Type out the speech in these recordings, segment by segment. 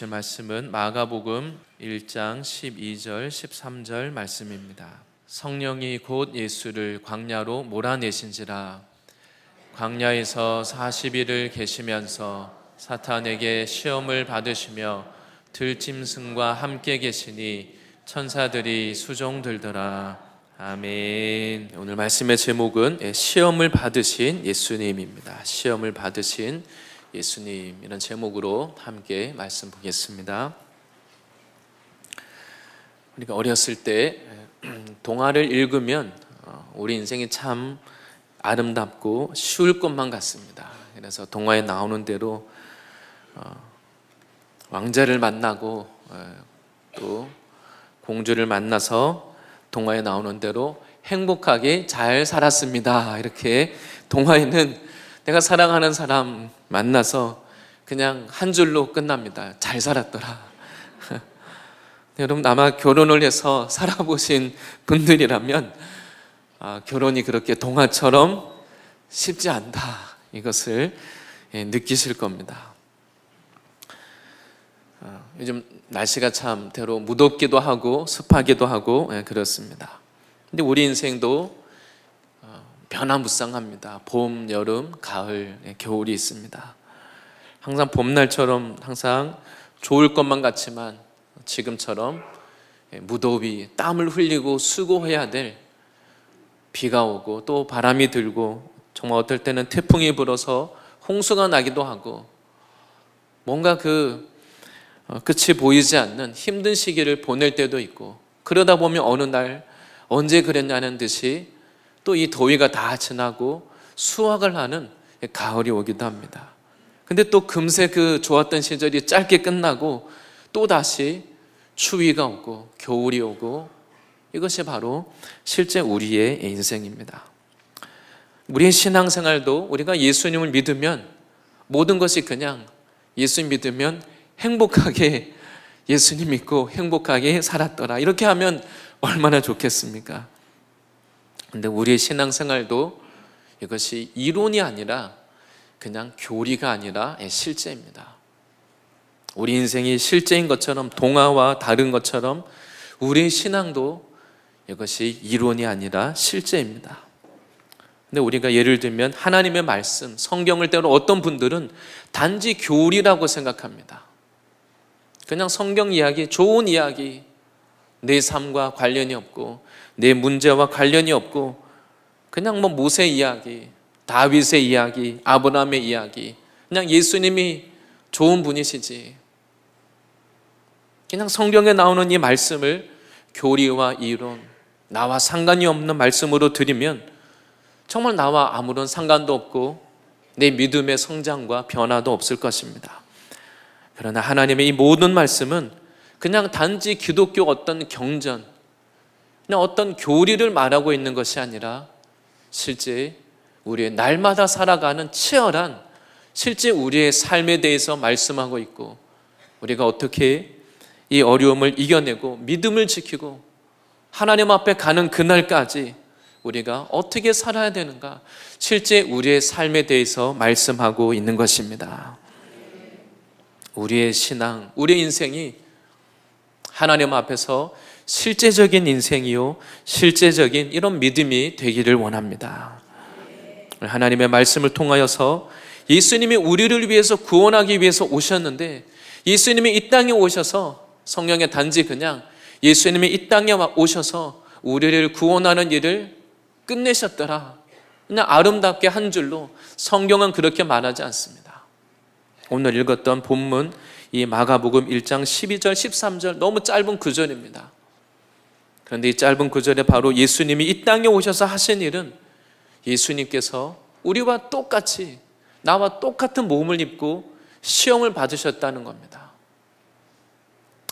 주실 말씀은 마가복음 1장 12절 13절 말씀입니다. 성령이 곧 예수를 광야로 몰아내신지라 광야에서 40일을 계시면서 사탄에게 시험을 받으시며 들짐승과 함께 계시니 천사들이 수종 들더라. 아멘. 오늘 말씀의 제목은 예, 시험을 받으신 예수님입니다. 시험을 받으신 예수님. 예수님 이런 제목으로 함께 말씀 보겠습니다. 우리가 어렸을 때 동화를 읽으면 어, 우리 인생이 참 아름답고 쉬울 것만 같습니다. 그래서 동화에 나오는 대로 어, 왕자를 만나고 또 공주를 만나서 동화에 나오는 대로 행복하게 잘 살았습니다. 이렇게 동화에는 내가 사랑하는 사람 만나서 그냥 한 줄로 끝납니다. 잘 살았더라. 네, 여러분 아마 결혼을 해서 살아보신 분들이라면 아, 결혼이 그렇게 동화처럼 쉽지 않다 이것을 예, 느끼실 겁니다. 아, 요즘 날씨가 참대로 무덥기도 하고 습하기도 하고 예, 그렇습니다. 근데 우리 인생도 변화무쌍합니다. 봄, 여름, 가을, 예, 겨울이 있습니다. 항상 봄날처럼 항상 좋을 것만 같지만 지금처럼 예, 무더위, 땀을 흘리고 수고해야 될 비가 오고 또 바람이 들고 정말 어떨 때는 태풍이 불어서 홍수가 나기도 하고 뭔가 그 어, 끝이 보이지 않는 힘든 시기를 보낼 때도 있고 그러다 보면 어느 날 언제 그랬냐는 듯이 또이 더위가 다 지나고 수확을 하는 가을이 오기도 합니다. 근데 또 금세 그 좋았던 시절이 짧게 끝나고 또 다시 추위가 오고 겨울이 오고 이것이 바로 실제 우리의 인생입니다. 우리의 신앙생활도 우리가 예수님을 믿으면 모든 것이 그냥 예수 믿으면 행복하게 예수님 믿고 행복하게 살았더라. 이렇게 하면 얼마나 좋겠습니까? 근데 우리의 신앙생활도 이것이 이론이 아니라 그냥 교리가 아니라 예, 실제입니다. 우리 인생이 실제인 것처럼 동화와 다른 것처럼 우리의 신앙도 이것이 이론이 아니라 실제입니다. 근데 우리가 예를 들면 하나님의 말씀, 성경을 때로 어떤 분들은 단지 교리라고 생각합니다. 그냥 성경 이야기, 좋은 이야기, 내 삶과 관련이 없고 내 문제와 관련이 없고 그냥 뭐 모세 이야기, 다윗의 이야기, 아브라함의 이야기 그냥 예수님이 좋은 분이시지 그냥 성경에 나오는 이 말씀을 교리와 이론, 나와 상관이 없는 말씀으로 드리면 정말 나와 아무런 상관도 없고 내 믿음의 성장과 변화도 없을 것입니다. 그러나 하나님의 이 모든 말씀은 그냥 단지 기독교 어떤 경전, 그냥 어떤 교리를 말하고 있는 것이 아니라 실제 우리의 날마다 살아가는 치열한 실제 우리의 삶에 대해서 말씀하고 있고 우리가 어떻게 이 어려움을 이겨내고 믿음을 지키고 하나님 앞에 가는 그날까지 우리가 어떻게 살아야 되는가 실제 우리의 삶에 대해서 말씀하고 있는 것입니다. 우리의 신앙, 우리의 인생이 하나님 앞에서 실제적인 인생이요, 실제적인 이런 믿음이 되기를 원합니다. 하나님의 말씀을 통하여서 예수님이 우리를 위해서 구원하기 위해서 오셨는데 예수님이 이 땅에 오셔서 성령의 단지 그냥 예수님이 이 땅에 오셔서 우리를 구원하는 일을 끝내셨더라. 그냥 아름답게 한 줄로 성경은 그렇게 말하지 않습니다. 오늘 읽었던 본문 이 마가복음 1장 12절 13절 너무 짧은 구절입니다. 그런데 이 짧은 구절에 바로 예수님이 이 땅에 오셔서 하신 일은 예수님께서 우리와 똑같이 나와 똑같은 몸을 입고 시험을 받으셨다는 겁니다.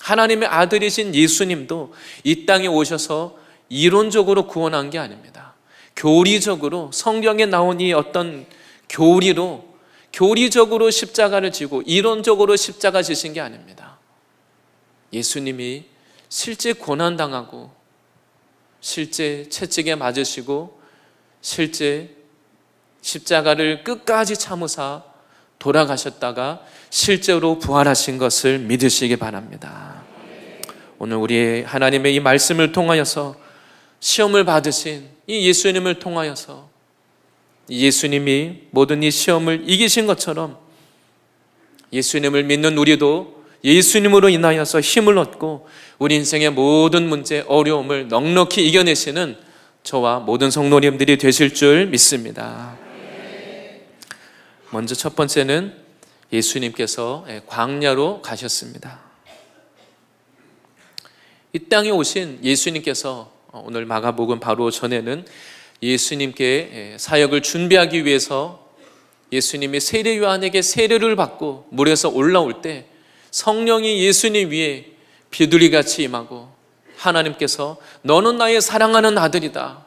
하나님의 아들이신 예수님도 이 땅에 오셔서 이론적으로 구원한 게 아닙니다. 교리적으로 성경에 나온 이 어떤 교리로 교리적으로 십자가를 지고 이론적으로 십자가 지신 게 아닙니다. 예수님이 실제 고난당하고 실제 채찍에 맞으시고 실제 십자가를 끝까지 참으사 돌아가셨다가 실제로 부활하신 것을 믿으시기 바랍니다. 오늘 우리 하나님의 이 말씀을 통하여서 시험을 받으신 이 예수님을 통하여서 예수님이 모든 이 시험을 이기신 것처럼 예수님을 믿는 우리도 예수님으로 인하여서 힘을 얻고 우리 인생의 모든 문제, 어려움을 넉넉히 이겨내시는 저와 모든 성노님들이 되실 줄 믿습니다. 먼저 첫 번째는 예수님께서 예, 광야로 가셨습니다. 이 땅에 오신 예수님께서 어, 오늘 마가복음 바로 전에는 예수님께 예, 사역을 준비하기 위해서 예수님이 세례 요한에게 세례를 받고 물에서 올라올 때 성령이 예수님 위에 비둘기같이 임하고 하나님께서 너는 나의 사랑하는 아들이다.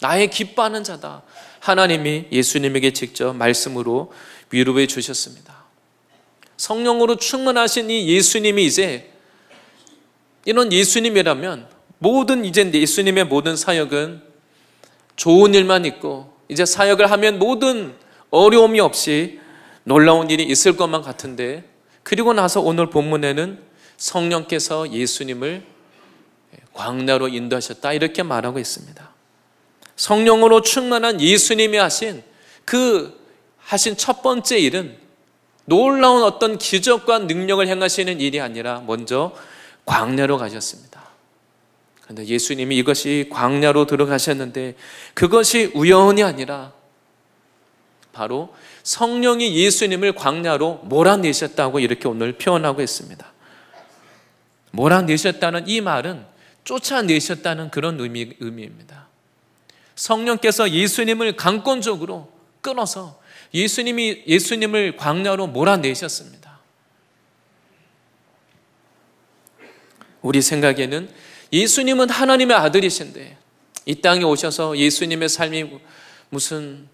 나의 기뻐하는 자다. 하나님이 예수님에게 직접 말씀으로 위로해 주셨습니다. 성령으로 충만하신 이 예수님이 이제 이런 예수님이라면 모든 이제 예수님의 모든 사역은 좋은 일만 있고 이제 사역을 하면 모든 어려움이 없이 놀라운 일이 있을 것만 같은데 그리고 나서 오늘 본문에는 성령께서 예수님을 광야로 인도하셨다 이렇게 말하고 있습니다. 성령으로 충만한 예수님이 하신 그 하신 첫 번째 일은 놀라운 어떤 기적과 능력을 행하시는 일이 아니라 먼저 광야로 가셨습니다. 그런데 예수님이 이것이 광야로 들어가셨는데 그것이 우연이 아니라 바로 성령이 예수님을 광야로 몰아내셨다고 이렇게 오늘 표현하고 있습니다. 몰아내셨다는 이 말은 쫓아내셨다는 그런 의미, 의미입니다. 성령께서 예수님을 강권적으로 끊어서 예수님이 예수님을 광야로 몰아내셨습니다. 우리 생각에는 예수님은 하나님의 아들이신데 이 땅에 오셔서 예수님의 삶이 무슨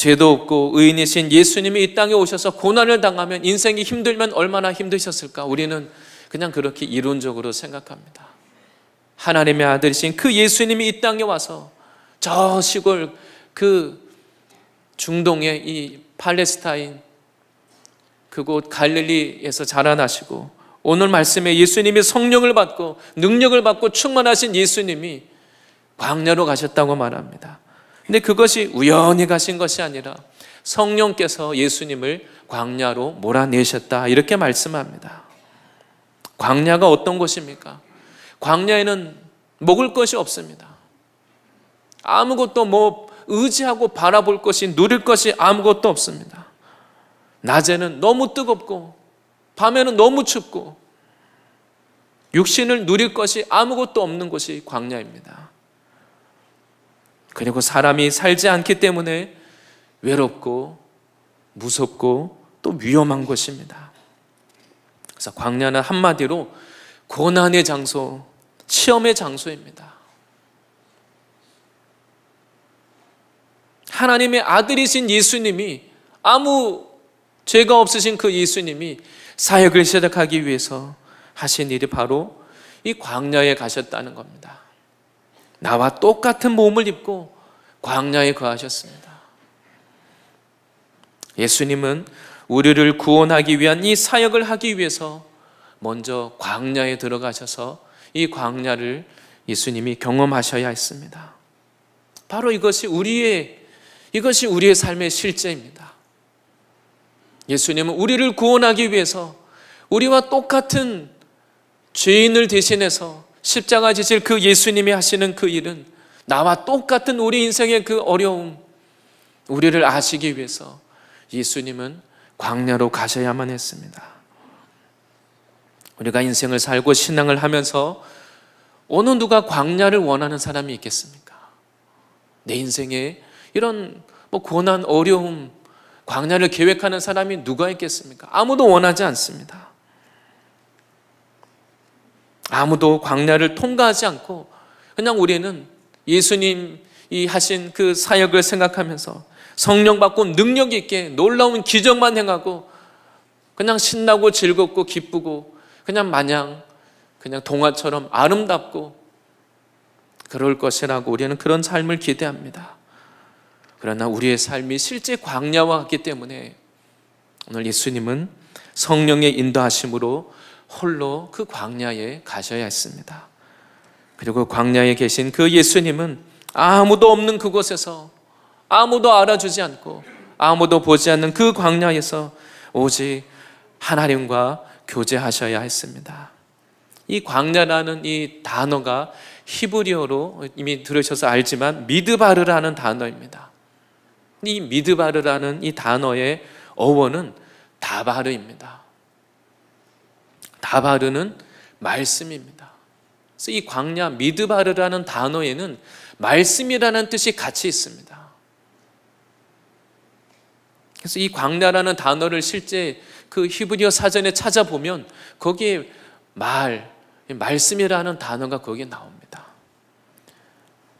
죄도 없고 의인이신 예수님이 이 땅에 오셔서 고난을 당하면 인생이 힘들면 얼마나 힘드셨을까? 우리는 그냥 그렇게 이론적으로 생각합니다. 하나님의 아들이신 그 예수님이 이 땅에 와서 저 시골 그 중동의 이 팔레스타인 그곳 갈릴리에서 자라나시고 오늘 말씀에 예수님이 성령을 받고 능력을 받고 충만하신 예수님이 광야로 가셨다고 말합니다. 근데 그것이 우연히 가신 것이 아니라 성령께서 예수님을 광야로 몰아내셨다. 이렇게 말씀합니다. 광야가 어떤 곳입니까? 광야에는 먹을 것이 없습니다. 아무것도 뭐 의지하고 바라볼 것이 누릴 것이 아무것도 없습니다. 낮에는 너무 뜨겁고 밤에는 너무 춥고 육신을 누릴 것이 아무것도 없는 곳이 광야입니다. 그리고 사람이 살지 않기 때문에 외롭고 무섭고 또 위험한 것입니다. 그래서 광야는 한마디로 고난의 장소, 시험의 장소입니다. 하나님의 아들이신 예수님이 아무 죄가 없으신 그 예수님이 사역을 시작하기 위해서 하신 일이 바로 이 광야에 가셨다는 겁니다. 나와 똑같은 몸을 입고 광야에 거하셨습니다. 예수님은 우리를 구원하기 위한 이 사역을 하기 위해서 먼저 광야에 들어가셔서 이 광야를 예수님이 경험하셔야 했습니다. 바로 이것이 우리의 이것이 우리의 삶의 실제입니다. 예수님은 우리를 구원하기 위해서 우리와 똑같은 죄인을 대신해서 십자가 지실 그 예수님이 하시는 그 일은 나와 똑같은 우리 인생의 그 어려움, 우리를 아시기 위해서 예수님은 광야로 가셔야만 했습니다. 우리가 인생을 살고 신앙을 하면서 어느 누가 광야를 원하는 사람이 있겠습니까? 내 인생에 이런 뭐 고난, 어려움, 광야를 계획하는 사람이 누가 있겠습니까? 아무도 원하지 않습니다. 아무도 광야를 통과하지 않고 그냥 우리는 예수님 이 하신 그 사역을 생각하면서 성령 받고 능력 있게 놀라운 기적만 행하고 그냥 신나고 즐겁고 기쁘고 그냥 마냥 그냥 동화처럼 아름답고 그럴 것이라고 우리는 그런 삶을 기대합니다. 그러나 우리의 삶이 실제 광야와 같기 때문에 오늘 예수님은 성령의 인도하심으로 홀로 그 광야에 가셔야 했습니다. 그리고 그 광야에 계신 그 예수님은 아무도 없는 그곳에서 아무도 알아주지 않고 아무도 보지 않는 그 광야에서 오직 하나님과 교제하셔야 했습니다. 이 광야라는 이 단어가 히브리어로 이미 들으셔서 알지만 미드바르라는 단어입니다. 이 미드바르라는 이 단어의 어원은 다바르입니다. 다 바르는 말씀입니다. 그래서 이 광야 미드바르라는 단어에는 말씀이라는 뜻이 같이 있습니다. 그래서 이 광야라는 단어를 실제 그 히브리어 사전에 찾아보면 거기에 말, 말씀이라는 단어가 거기에 나옵니다.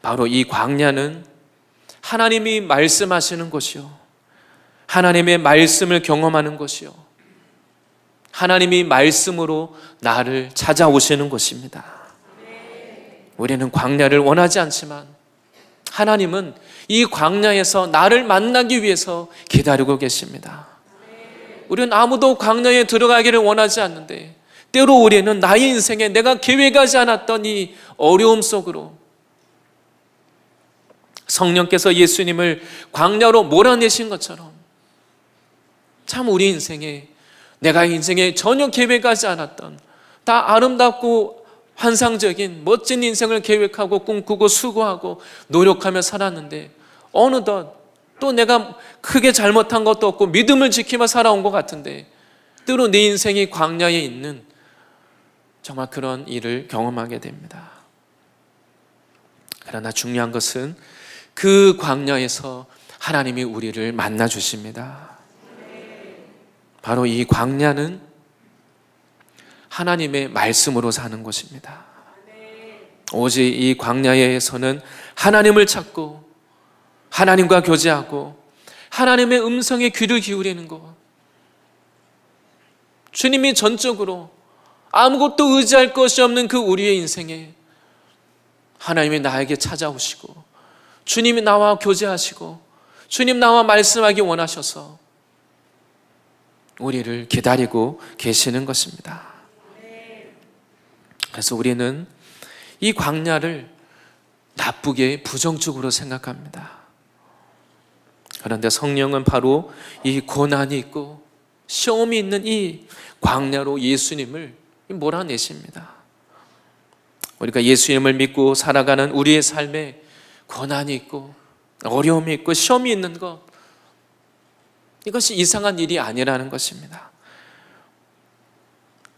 바로 이 광야는 하나님이 말씀하시는 것이요. 하나님의 말씀을 경험하는 것이요. 하나님이 말씀으로 나를 찾아오시는 것입니다. 우리는 광야를 원하지 않지만 하나님은 이 광야에서 나를 만나기 위해서 기다리고 계십니다. 우리는 아무도 광야에 들어가기를 원하지 않는데 때로 우리는 나의 인생에 내가 계획하지 않았던 이 어려움 속으로 성령께서 예수님을 광야로 몰아내신 것처럼 참 우리 인생에 내가 인생에 전혀 계획하지 않았던 다 아름답고 환상적인 멋진 인생을 계획하고 꿈꾸고 수고하고 노력하며 살았는데 어느덧 또 내가 크게 잘못한 것도 없고 믿음을 지키며 살아온 것 같은데 때로 내 인생이 광야에 있는 정말 그런 일을 경험하게 됩니다. 그러나 중요한 것은 그 광야에서 하나님이 우리를 만나 주십니다. 바로 이 광야는 하나님의 말씀으로 사는 곳입니다. 오직 이 광야에서는 하나님을 찾고 하나님과 교제하고 하나님의 음성에 귀를 기울이는 것. 주님이 전적으로 아무것도 의지할 것이 없는 그 우리의 인생에 하나님이 나에게 찾아오시고 주님이 나와 교제하시고 주님 나와 말씀하기 원하셔서 우리를 기다리고 계시는 것입니다. 그래서 우리는 이 광야를 나쁘게 부정적으로 생각합니다. 그런데 성령은 바로 이 고난이 있고 시험이 있는 이 광야로 예수님을 몰아내십니다. 우리가 예수님을 믿고 살아가는 우리의 삶에 고난이 있고 어려움이 있고 시험이 있는 것 이것이 이상한 일이 아니라는 것입니다.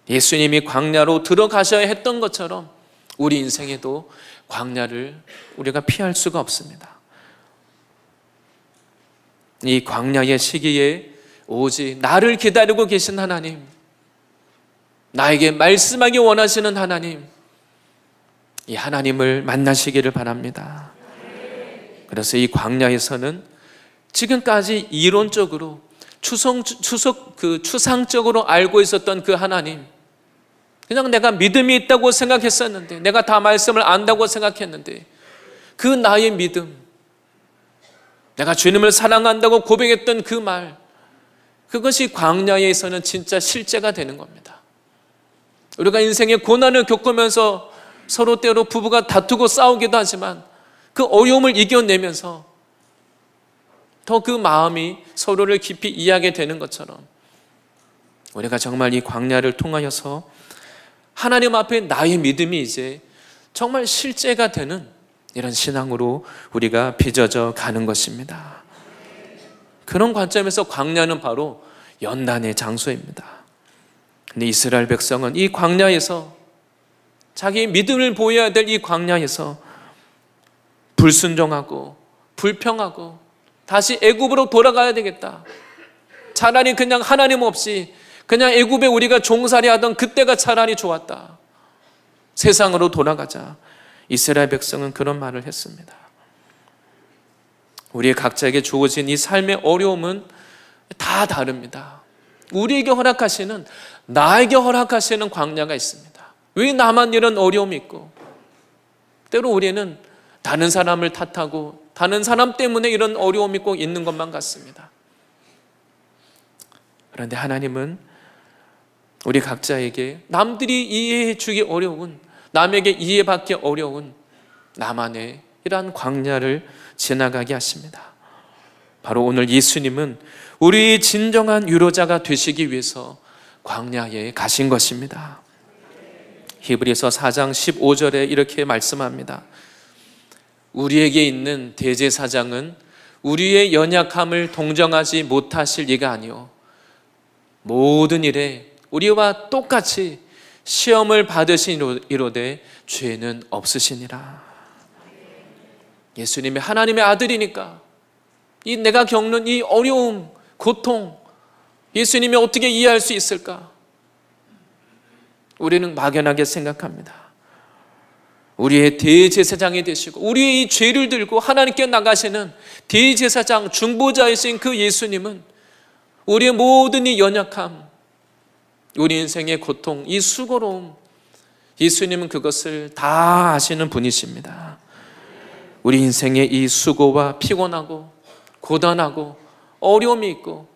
예수님이 광야로 들어가셔야 했던 것처럼 우리 인생에도 광야를 우리가 피할 수가 없습니다. 이 광야의 시기에 오직 나를 기다리고 계신 하나님, 나에게 말씀하기 원하시는 하나님, 이 하나님을 만나시기를 바랍니다. 그래서 이 광야에서는 지금까지 이론적으로 추성, 추석 그 추상적으로 알고 있었던 그 하나님 그냥 내가 믿음이 있다고 생각했었는데 내가 다 말씀을 안다고 생각했는데 그 나의 믿음 내가 주님을 사랑한다고 고백했던 그 말 그것이 광야에서는 진짜 실제가 되는 겁니다. 우리가 인생의 고난을 겪으면서 서로 때로 부부가 다투고 싸우기도 하지만 그 어려움을 이겨내면서 더그 마음이 서로를 깊이 이해하게 되는 것처럼 우리가 정말 이 광야를 통하여서 하나님 앞에 나의 믿음이 이제 정말 실제가 되는 이런 신앙으로 우리가 빚어져 가는 것입니다. 그런 관점에서 광야는 바로 연단의 장소입니다. 근데 이스라엘 백성은 이 광야에서 자기 믿음을 보여야 될 이 광야에서 불순종하고 불평하고 다시 애굽으로 돌아가야 되겠다. 차라리 그냥 하나님 없이 그냥 애굽에 우리가 종살이 하던 그때가 차라리 좋았다. 세상으로 돌아가자. 이스라엘 백성은 그런 말을 했습니다. 우리 각자에게 주어진 이 삶의 어려움은 다 다릅니다. 우리에게 허락하시는 나에게 허락하시는 광야가 있습니다. 왜 나만 이런 어려움이 있고 때로 우리는 다른 사람을 탓하고 다른 사람 때문에 이런 어려움이 꼭 있는 것만 같습니다. 그런데 하나님은 우리 각자에게 남들이 이해해 주기 어려운, 남에게 이해받기 어려운 나만의 이러한 광야를 지나가게 하십니다. 바로 오늘 예수님은 우리 진정한 유로자가 되시기 위해서 광야에 가신 것입니다. 히브리서 4장 15절에 이렇게 말씀합니다. 우리에게 있는 대제사장은 우리의 연약함을 동정하지 못하실 이가 아니오 모든 일에 우리와 똑같이 시험을 받으시이로되 죄는 없으시니라. 예수님이 하나님의 아들이니까 이 내가 겪는 이 어려움, 고통 예수님이 어떻게 이해할 수 있을까? 우리는 막연하게 생각합니다. 우리의 대제사장이 되시고 우리의 이 죄를 들고 하나님께 나가시는 대제사장 중보자이신 그 예수님은 우리의 모든 이 연약함, 우리 인생의 고통, 이 수고로움, 예수님은 그것을 다 아시는 분이십니다. 우리 인생의 이 수고와 피곤하고 고단하고 어려움이 있고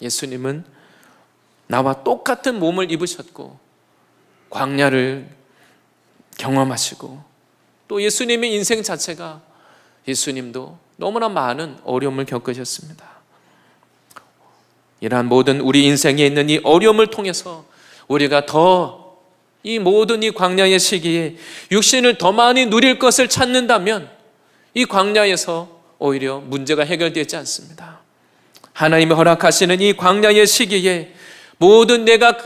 예수님은 나와 똑같은 몸을 입으셨고 광야를 경험하시고 또 예수님의 인생 자체가 예수님도 너무나 많은 어려움을 겪으셨습니다. 이러한 모든 우리 인생에 있는 이 어려움을 통해서 우리가 더 이 모든 이 광야의 시기에 육신을 더 많이 누릴 것을 찾는다면 이 광야에서 오히려 문제가 해결되지 않습니다. 하나님이 허락하시는 이 광야의 시기에 모든 내가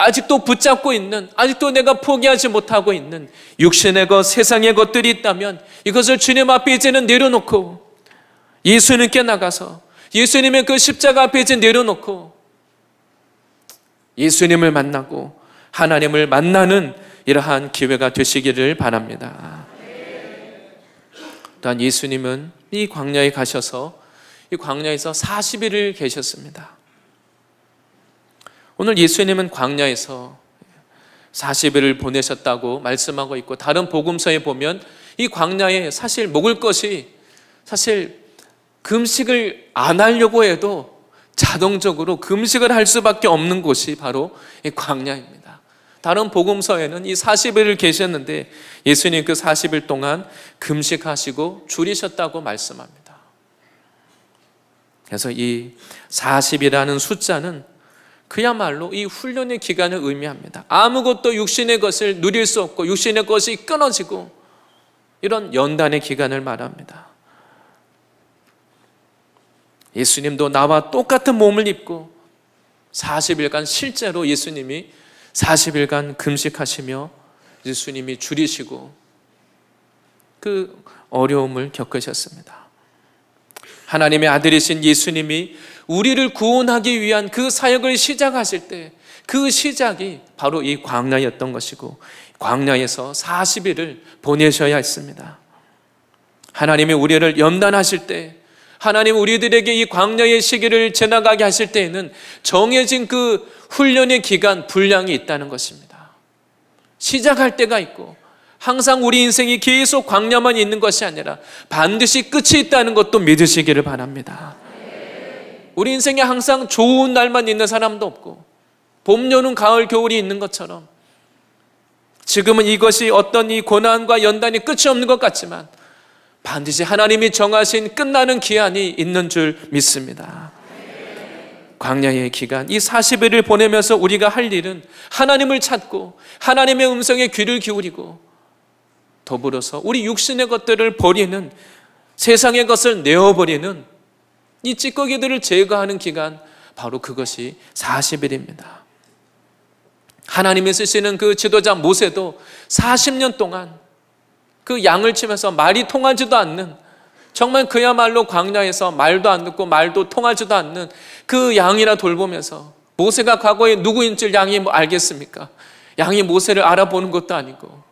아직도 붙잡고 있는, 아직도 내가 포기하지 못하고 있는 육신의 것, 세상의 것들이 있다면 이것을 주님 앞에 이제는 내려놓고 예수님께 나가서 예수님의 그 십자가 앞에 이제 내려놓고 예수님을 만나고 하나님을 만나는 이러한 기회가 되시기를 바랍니다. 또한 예수님은 이 광야에 가셔서 이 광야에서 40일을 계셨습니다. 오늘 예수님은 광야에서 40일을 보내셨다고 말씀하고 있고 다른 복음서에 보면 이 광야에 사실 먹을 것이 사실 금식을 안 하려고 해도 자동적으로 금식을 할 수밖에 없는 곳이 바로 이 광야입니다. 다른 복음서에는 이 40일을 계셨는데 예수님 그 40일 동안 금식하시고 줄이셨다고 말씀합니다. 그래서 이 40이라는 숫자는 그야말로 이 훈련의 기간을 의미합니다. 아무것도 육신의 것을 누릴 수 없고 육신의 것이 끊어지고 이런 연단의 기간을 말합니다. 예수님도 나와 똑같은 몸을 입고 40일간 실제로 예수님이 40일간 금식하시며 예수님이 줄이시고 그 어려움을 겪으셨습니다. 하나님의 아들이신 예수님이 우리를 구원하기 위한 그 사역을 시작하실 때 그 시작이 바로 이 광야였던 것이고 광야에서 40일을 보내셔야 했습니다. 하나님이 우리를 연단하실 때 하나님 우리들에게 이 광야의 시기를 지나가게 하실 때에는 정해진 그 훈련의 기간 분량이 있다는 것입니다. 시작할 때가 있고 항상 우리 인생이 계속 광야만 있는 것이 아니라 반드시 끝이 있다는 것도 믿으시기를 바랍니다. 우리 인생에 항상 좋은 날만 있는 사람도 없고 봄, 여름, 가을, 겨울이 있는 것처럼 지금은 이것이 어떤 이 고난과 연단이 끝이 없는 것 같지만 반드시 하나님이 정하신 끝나는 기한이 있는 줄 믿습니다. 광야의 기간, 이 40일을 보내면서 우리가 할 일은 하나님을 찾고 하나님의 음성에 귀를 기울이고 더불어서 우리 육신의 것들을 버리는 세상의 것을 내어버리는 이 찌꺼기들을 제거하는 기간 바로 그것이 40일입니다. 하나님이 쓰시는 그 지도자 모세도 40년 동안 그 양을 치면서 말이 통하지도 않는 정말 그야말로 광야에서 말도 안 듣고 말도 통하지도 않는 그 양이라 돌보면서 모세가 과거에 누구인 줄 양이 뭐 알겠습니까? 양이 모세를 알아보는 것도 아니고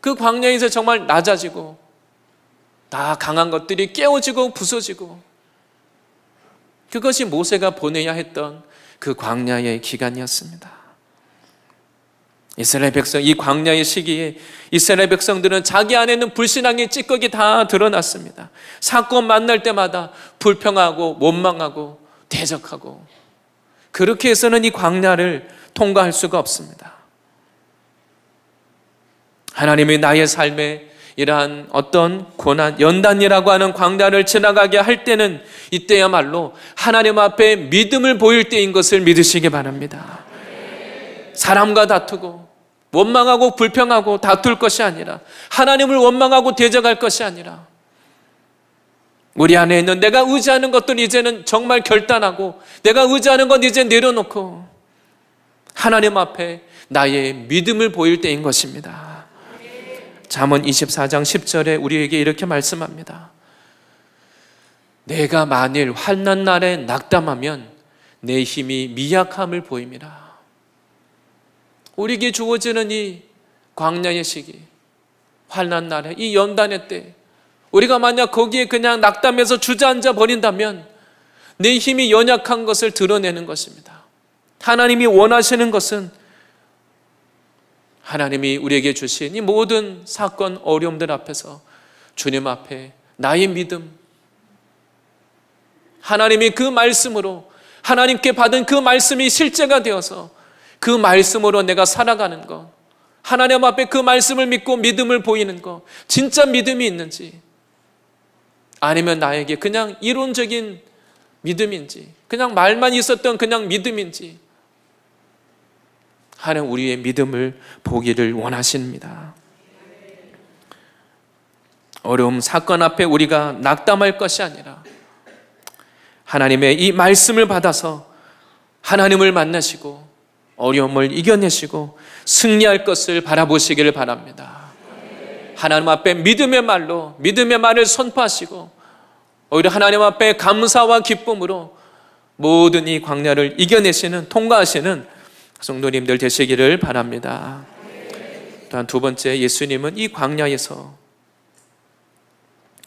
그 광야에서 정말 낮아지고 다 강한 것들이 깨어지고 부서지고 그것이 모세가 보내야 했던 그 광야의 기간이었습니다. 이스라엘 백성 이 광야의 시기에 이스라엘 백성들은 자기 안에는 불신앙의 찌꺼기 다 드러났습니다. 사건 만날 때마다 불평하고 원망하고 대적하고 그렇게 해서는 이 광야를 통과할 수가 없습니다. 하나님이 나의 삶에 이러한 어떤 고난, 연단이라고 하는 광단을 지나가게 할 때는 이때야말로 하나님 앞에 믿음을 보일 때인 것을 믿으시기 바랍니다. 사람과 다투고 원망하고 불평하고 다툴 것이 아니라 하나님을 원망하고 대적할 것이 아니라 우리 안에 있는 내가 의지하는 것들 이제는 정말 결단하고 내가 의지하는 것 이제 내려놓고 하나님 앞에 나의 믿음을 보일 때인 것입니다. 잠언 24장 10절에 우리에게 이렇게 말씀합니다. 내가 만일 환난 날에 낙담하면 내 힘이 미약함을 보입니다. 우리에게 주어지는 이 광야의 시기, 환난 날에 이 연단의 때 우리가 만약 거기에 그냥 낙담해서 주저앉아 버린다면 내 힘이 연약한 것을 드러내는 것입니다. 하나님이 원하시는 것은 하나님이 우리에게 주신 이 모든 사건 어려움들 앞에서 주님 앞에 나의 믿음 하나님이 그 말씀으로 하나님께 받은 그 말씀이 실제가 되어서 그 말씀으로 내가 살아가는 것 하나님 앞에 그 말씀을 믿고 믿음을 보이는 것 진짜 믿음이 있는지 아니면 나에게 그냥 이론적인 믿음인지 그냥 말만 있었던 그냥 믿음인지 하는 우리의 믿음을 보기를 원하십니다. 어려움 사건 앞에 우리가 낙담할 것이 아니라 하나님의 이 말씀을 받아서 하나님을 만나시고 어려움을 이겨내시고 승리할 것을 바라보시기를 바랍니다. 하나님 앞에 믿음의 말로 믿음의 말을 선포하시고 오히려 하나님 앞에 감사와 기쁨으로 모든 이 광야를 이겨내시는 통과하시는 성도님들 되시기를 바랍니다. 또한 두 번째 예수님은 이 광야에서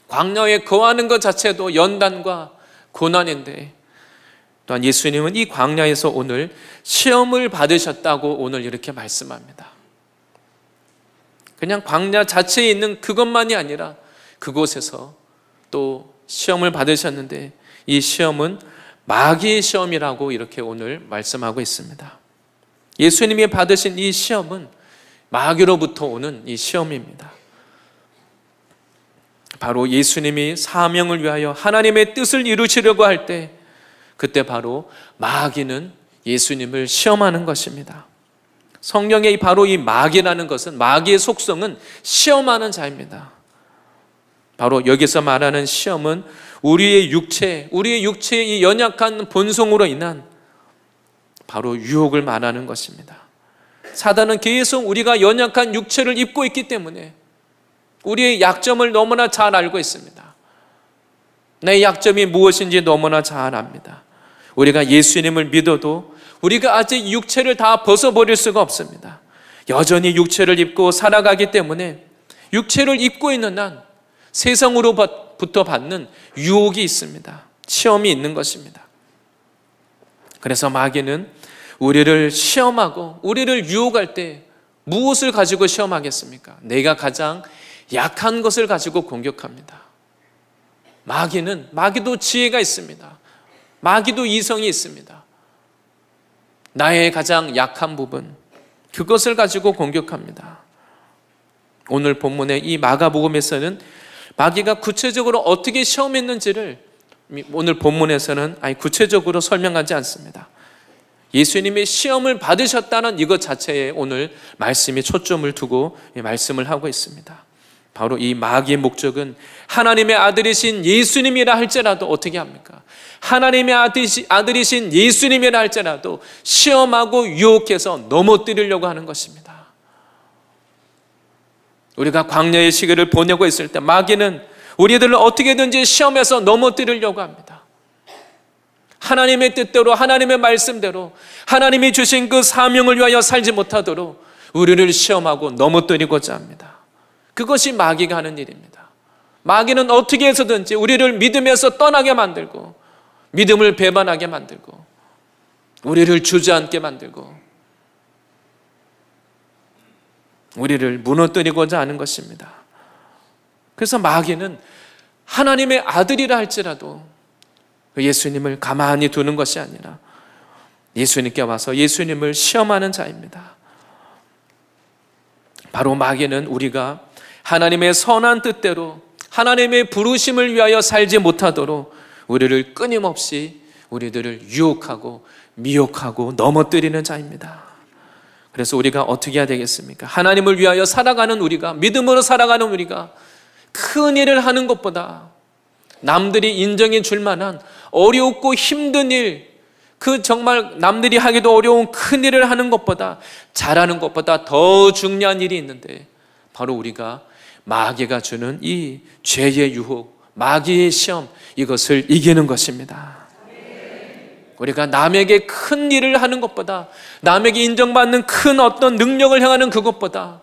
광야에 거하는 것 자체도 연단과 고난인데 또한 예수님은 이 광야에서 오늘 시험을 받으셨다고 오늘 이렇게 말씀합니다. 그냥 광야 자체에 있는 그것만이 아니라 그곳에서 또 시험을 받으셨는데 이 시험은 마귀의 시험이라고 이렇게 오늘 말씀하고 있습니다. 예수님이 받으신 이 시험은 마귀로부터 오는 이 시험입니다. 바로 예수님이 사명을 위하여 하나님의 뜻을 이루시려고 할 때 그때 바로 마귀는 예수님을 시험하는 것입니다. 성경의 바로 이 마귀라는 것은 마귀의 속성은 시험하는 자입니다. 바로 여기서 말하는 시험은 우리의 육체, 우리의 육체의 연약한 본성으로 인한 바로 유혹을 말하는 것입니다. 사단은 계속 우리가 연약한 육체를 입고 있기 때문에 우리의 약점을 너무나 잘 알고 있습니다. 내 약점이 무엇인지 너무나 잘 압니다. 우리가 예수님을 믿어도 우리가 아직 육체를 다 벗어버릴 수가 없습니다. 여전히 육체를 입고 살아가기 때문에 육체를 입고 있는 한 세상으로부터 받는 유혹이 있습니다. 시험이 있는 것입니다. 그래서 마귀는 우리를 시험하고 우리를 유혹할 때 무엇을 가지고 시험하겠습니까? 내가 가장 약한 것을 가지고 공격합니다. 마귀는 마귀도 지혜가 있습니다. 마귀도 이성이 있습니다. 나의 가장 약한 부분 그것을 가지고 공격합니다. 오늘 본문의 이 마가복음에서는 마귀가 구체적으로 어떻게 시험했는지를 오늘 본문에서는 아니 구체적으로 설명하지 않습니다. 예수님이 시험을 받으셨다는 이것 자체에 오늘 말씀이 초점을 두고 말씀을 하고 있습니다. 바로 이 마귀의 목적은 하나님의 아들이신 예수님이라 할지라도 어떻게 합니까? 하나님의 아들이신 예수님이라 할지라도 시험하고 유혹해서 넘어뜨리려고 하는 것입니다. 우리가 광야의 시기를 보내고 있을 때 마귀는 우리들을 어떻게든지 시험에서 넘어뜨리려고 합니다. 하나님의 뜻대로 하나님의 말씀대로 하나님이 주신 그 사명을 위하여 살지 못하도록 우리를 시험하고 넘어뜨리고자 합니다. 그것이 마귀가 하는 일입니다. 마귀는 어떻게 해서든지 우리를 믿음에서 떠나게 만들고 믿음을 배반하게 만들고 우리를 주저앉게 만들고 우리를 무너뜨리고자 하는 것입니다. 그래서 마귀는 하나님의 아들이라 할지라도 그 예수님을 가만히 두는 것이 아니라 예수님께 와서 예수님을 시험하는 자입니다. 바로 마귀는 우리가 하나님의 선한 뜻대로 하나님의 부르심을 위하여 살지 못하도록 우리를 끊임없이 우리들을 유혹하고 미혹하고 넘어뜨리는 자입니다. 그래서 우리가 어떻게 해야 되겠습니까? 하나님을 위하여 살아가는 우리가 믿음으로 살아가는 우리가 큰 일을 하는 것보다 남들이 인정해 줄 만한 어렵고 힘든 일, 그 정말 남들이 하기도 어려운 큰 일을 하는 것보다 잘하는 것보다 더 중요한 일이 있는데 바로 우리가 마귀가 주는 이 죄의 유혹, 마귀의 시험 이것을 이기는 것입니다. 우리가 남에게 큰 일을 하는 것보다 남에게 인정받는 큰 어떤 능력을 향하는 그것보다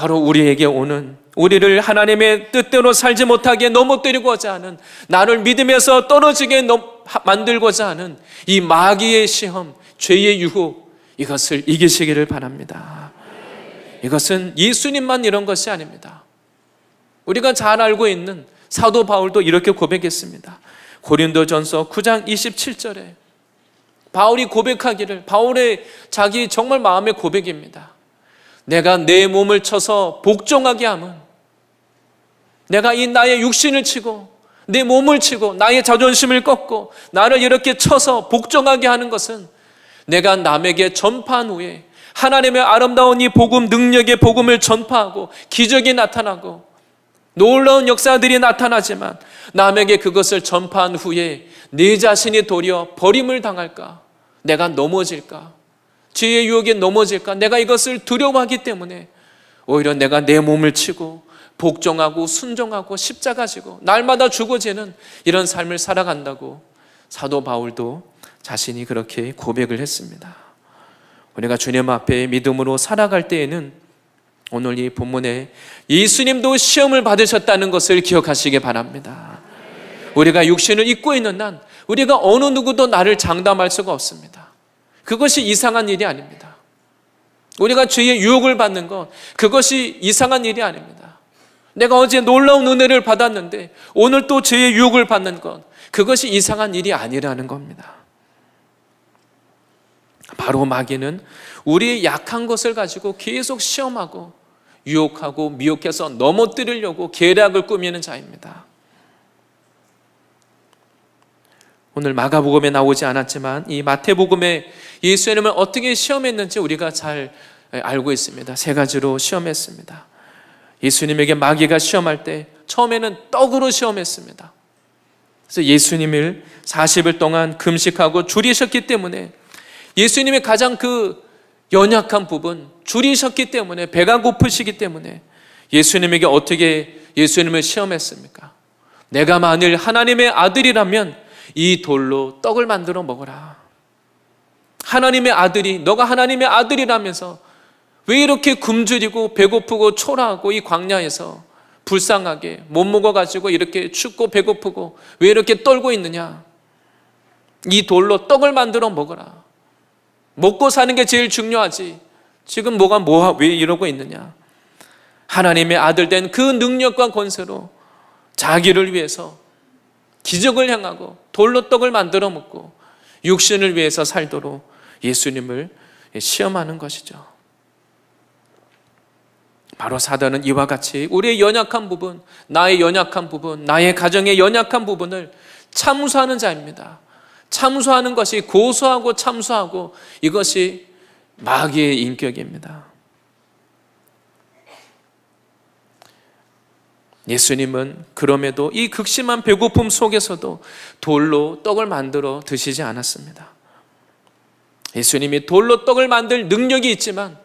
바로 우리에게 오는 우리를 하나님의 뜻대로 살지 못하게 넘어뜨리고자 하는 나를 믿음에서 떨어지게 만들고자 하는 이 마귀의 시험, 죄의 유혹 이것을 이기시기를 바랍니다. 이것은 예수님만 이런 것이 아닙니다. 우리가 잘 알고 있는 사도 바울도 이렇게 고백했습니다. 고린도전서 9장 27절에 바울이 고백하기를 바울의 자기 정말 마음의 고백입니다. 내가 내 몸을 쳐서 복종하게 함은 내가 이 나의 육신을 치고 내 몸을 치고 나의 자존심을 꺾고 나를 이렇게 쳐서 복종하게 하는 것은 내가 남에게 전파한 후에 하나님의 아름다운 이 복음 능력의 복음을 전파하고 기적이 나타나고 놀라운 역사들이 나타나지만 남에게 그것을 전파한 후에 내 자신이 도리어 버림을 당할까? 내가 넘어질까? 죄의 유혹에 넘어질까? 내가 이것을 두려워하기 때문에 오히려 내가 내 몸을 치고 복종하고 순종하고 십자가 지고 날마다 죽어지는 이런 삶을 살아간다고 사도 바울도 자신이 그렇게 고백을 했습니다. 우리가 주님 앞에 믿음으로 살아갈 때에는 오늘 이 본문에 예수님도 시험을 받으셨다는 것을 기억하시기 바랍니다. 우리가 육신을 잊고 있는 난 우리가 어느 누구도 나를 장담할 수가 없습니다. 그것이 이상한 일이 아닙니다. 우리가 죄의 유혹을 받는 것, 그것이 이상한 일이 아닙니다. 내가 어제 놀라운 은혜를 받았는데 오늘 또 죄의 유혹을 받는 것, 그것이 이상한 일이 아니라는 겁니다. 바로 마귀는 우리의 약한 것을 가지고 계속 시험하고 유혹하고 미혹해서 넘어뜨리려고 계략을 꾸미는 자입니다. 오늘 마가복음에 나오지 않았지만 이 마태복음에 예수님을 어떻게 시험했는지 우리가 잘 알고 있습니다. 세 가지로 시험했습니다. 예수님에게 마귀가 시험할 때 처음에는 떡으로 시험했습니다. 그래서 예수님을 40일 동안 금식하고 줄이셨기 때문에 예수님의 가장 그 연약한 부분 줄이셨기 때문에 배가 고프시기 때문에 예수님에게 어떻게 예수님을 시험했습니까? 내가 만일 하나님의 아들이라면 이 돌로 떡을 만들어 먹어라. 하나님의 아들이 너가 하나님의 아들이라면서 왜 이렇게 굶주리고 배고프고 초라하고 이 광야에서 불쌍하게 못 먹어가지고 이렇게 춥고 배고프고 왜 이렇게 떨고 있느냐? 이 돌로 떡을 만들어 먹어라. 먹고 사는 게 제일 중요하지. 지금 뭐가 뭐, 왜 이러고 있느냐? 하나님의 아들 된 그 능력과 권세로 자기를 위해서 기적을 향하고 돌로 떡을 만들어 먹고 육신을 위해서 살도록 예수님을 시험하는 것이죠. 바로 사단은 이와 같이 우리의 연약한 부분, 나의 연약한 부분, 나의 가정의 연약한 부분을 참수하는 자입니다. 참수하는 것이 고수하고 참수하고 이것이 마귀의 인격입니다. 예수님은 그럼에도 이 극심한 배고픔 속에서도 돌로 떡을 만들어 드시지 않았습니다. 예수님이 돌로 떡을 만들 능력이 있지만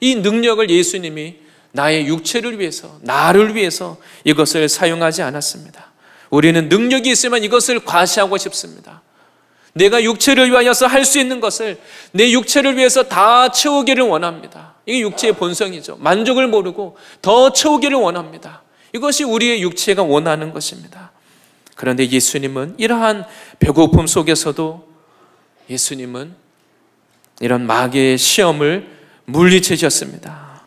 이 능력을 예수님이 나의 육체를 위해서, 나를 위해서 이것을 사용하지 않았습니다. 우리는 능력이 있으면 이것을 과시하고 싶습니다. 내가 육체를 위하여서 할 수 있는 것을 내 육체를 위해서 다 채우기를 원합니다. 이게 육체의 본성이죠. 만족을 모르고 더 채우기를 원합니다. 이것이 우리의 육체가 원하는 것입니다. 그런데 예수님은 이러한 배고픔 속에서도 예수님은 이런 마귀의 시험을 물리치셨습니다.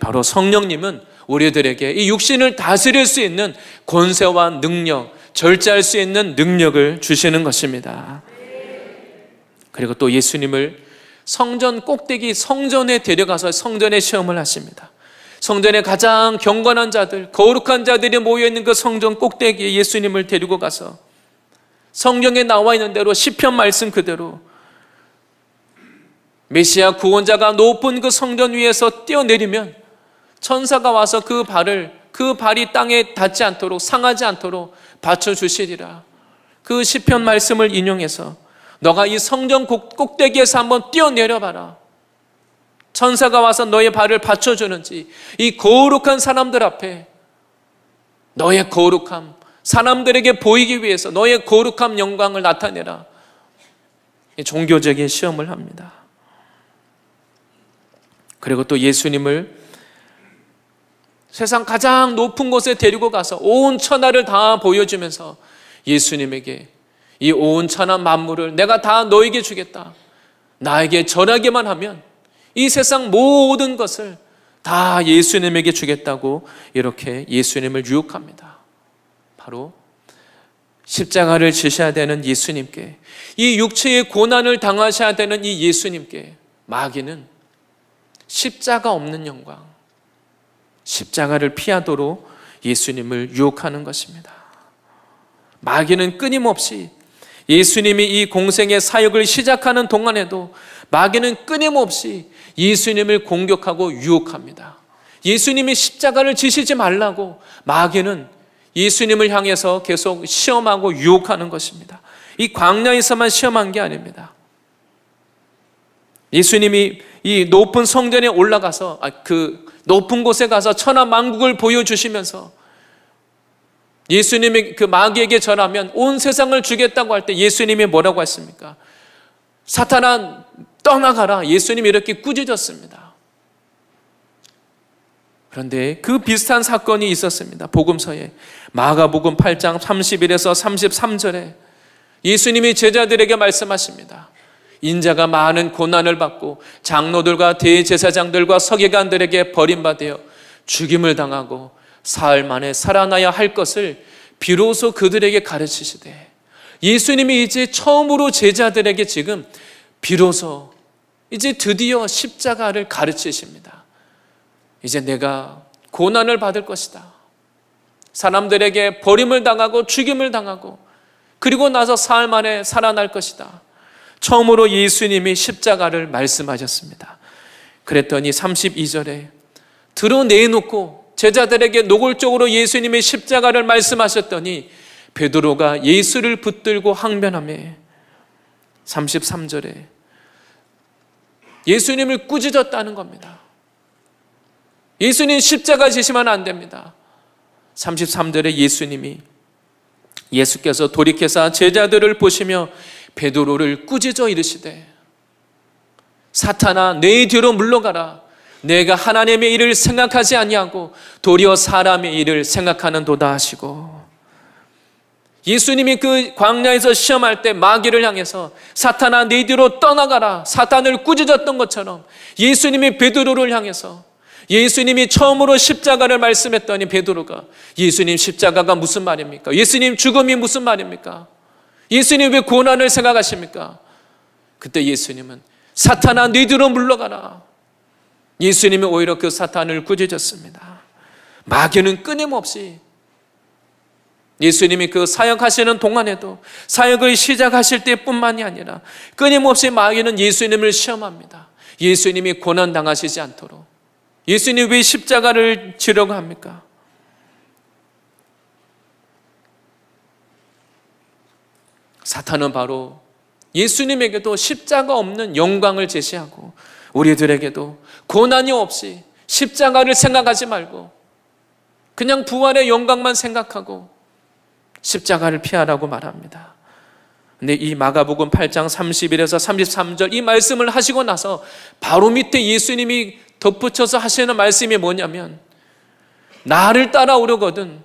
바로 성령님은 우리들에게 이 육신을 다스릴 수 있는 권세와 능력, 절제할 수 있는 능력을 주시는 것입니다. 그리고 또 예수님을 성전 꼭대기 성전에 데려가서 성전에 시험을 하십니다. 성전에 가장 경건한 자들, 거룩한 자들이 모여있는 그 성전 꼭대기에 예수님을 데리고 가서 성경에 나와 있는 대로 시편 말씀 그대로 메시아 구원자가 높은 그 성전 위에서 뛰어내리면 천사가 와서 그 발을 그 발이 땅에 닿지 않도록 상하지 않도록 받쳐 주시리라. 그 시편 말씀을 인용해서 너가 이 성전 꼭대기에서 한번 뛰어내려 봐라. 천사가 와서 너의 발을 받쳐주는지 이 거룩한 사람들 앞에 너의 거룩함, 사람들에게 보이기 위해서 너의 거룩함 영광을 나타내라. 종교적인 시험을 합니다. 그리고 또 예수님을 세상 가장 높은 곳에 데리고 가서 온 천하를 다 보여주면서 예수님에게 이 온 천하 만물을 내가 다 너에게 주겠다. 나에게 전하기만 하면 이 세상 모든 것을 다 예수님에게 주겠다고 이렇게 예수님을 유혹합니다. 바로 십자가를 지셔야 되는 예수님께 이 육체의 고난을 당하셔야 되는 이 예수님께 마귀는 십자가 없는 영광, 십자가를 피하도록 예수님을 유혹하는 것입니다. 마귀는 끊임없이 예수님이 이 공생의 사역을 시작하는 동안에도 마귀는 끊임없이 예수님을 공격하고 유혹합니다. 예수님이 십자가를 지시지 말라고 마귀는 예수님을 향해서 계속 시험하고 유혹하는 것입니다. 이 광야에서만 시험한 게 아닙니다. 예수님이 이 높은 성전에 올라가서 아, 그 높은 곳에 가서 천하 만국을 보여주시면서 예수님이 그 마귀에게 전하면 온 세상을 주겠다고 할 때 예수님이 뭐라고 했습니까? 사탄아 떠나가라. 예수님이 이렇게 꾸짖었습니다. 그런데 그 비슷한 사건이 있었습니다. 복음서에 마가복음 8장 31에서 33절에 예수님이 제자들에게 말씀하십니다. 인자가 많은 고난을 받고 장로들과 대제사장들과 서기관들에게 버림받아 죽임을 당하고 사흘 만에 살아나야 할 것을 비로소 그들에게 가르치시되 예수님이 이제 처음으로 제자들에게 지금 비로소 이제 드디어 십자가를 가르치십니다. 이제 내가 고난을 받을 것이다. 사람들에게 버림을 당하고 죽임을 당하고 그리고 나서 사흘 만에 살아날 것이다. 처음으로 예수님이 십자가를 말씀하셨습니다. 그랬더니 32절에 들어 내놓고 제자들에게 노골적으로 예수님의 십자가를 말씀하셨더니 베드로가 예수를 붙들고 항변함에 33절에 예수님을 꾸짖었다는 겁니다. 예수님 십자가 지시면 안 됩니다. 33절에 예수님이 예수께서 돌이켜서 제자들을 보시며 베드로를 꾸짖어 이르시되 사탄아 내 뒤로 물러가라 내가 하나님의 일을 생각하지 아니하고 도리어 사람의 일을 생각하는 도다 하시고 예수님이 그 광야에서 시험할 때 마귀를 향해서 사탄아 네 뒤로 떠나가라 사탄을 꾸짖었던 것처럼 예수님이 베드로를 향해서 예수님이 처음으로 십자가를 말씀했더니 베드로가 예수님 십자가가 무슨 말입니까? 예수님 죽음이 무슨 말입니까? 예수님 왜 고난을 생각하십니까? 그때 예수님은 사탄아 네 뒤로 물러가라 예수님이 오히려 그 사탄을 꾸짖었습니다. 마귀는 끊임없이 예수님이 그 사역하시는 동안에도 사역을 시작하실 때뿐만이 아니라 끊임없이 마귀는 예수님을 시험합니다. 예수님이 고난 당하시지 않도록 예수님 왜 십자가를 지려고 합니까? 사탄은 바로 예수님에게도 십자가 없는 영광을 제시하고 우리들에게도 고난이 없이 십자가를 생각하지 말고 그냥 부활의 영광만 생각하고 십자가를 피하라고 말합니다. 근데 이 마가복음 8장 31에서 33절 이 말씀을 하시고 나서 바로 밑에 예수님이 덧붙여서 하시는 말씀이 뭐냐면 나를 따라오려거든